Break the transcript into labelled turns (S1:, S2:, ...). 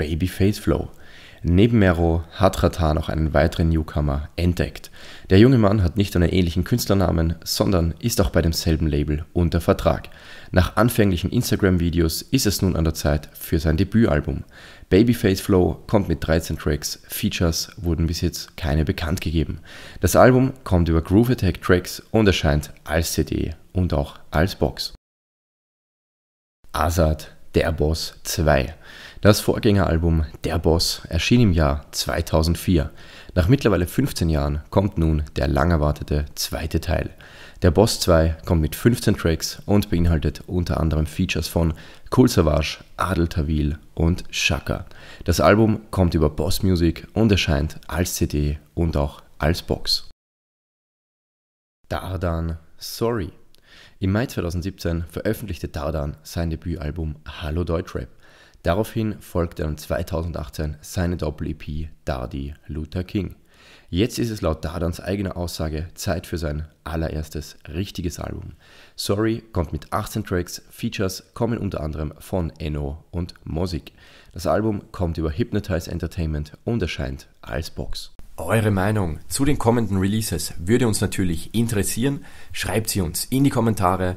S1: Babyface Flow. Neben Mero hat Ratar noch einen weiteren Newcomer entdeckt. Der junge Mann hat nicht nur einen ähnlichen Künstlernamen, sondern ist auch bei demselben Label unter Vertrag. Nach anfänglichen Instagram-Videos ist es nun an der Zeit für sein Debütalbum. Babyface Flow kommt mit 13 Tracks, Features wurden bis jetzt keine bekannt gegeben. Das Album kommt über Groove Attack Tracks und erscheint als CD und auch als Box. Azad, der Boss 2. Das Vorgängeralbum Der Boss erschien im Jahr 2004. Nach mittlerweile 15 Jahren kommt nun der lang erwartete zweite Teil. Der Boss 2 kommt mit 15 Tracks und beinhaltet unter anderem Features von Cool Savage, Adel Tawil und Shaka. Das Album kommt über Boss Music und erscheint als CD und auch als Box. Dardan Sorry. Im Mai 2017 veröffentlichte Dardan sein Debütalbum Hallo Deutschrap. Daraufhin folgte dann 2018 seine Doppel-EP Dadi Luther King. Jetzt ist es laut Dardans eigener Aussage Zeit für sein allererstes richtiges Album. Sorry kommt mit 18 Tracks, Features kommen unter anderem von Enno und Mosik. Das Album kommt über Hypnotize Entertainment und erscheint als Box. Eure Meinung zu den kommenden Releases würde uns natürlich interessieren. Schreibt sie uns in die Kommentare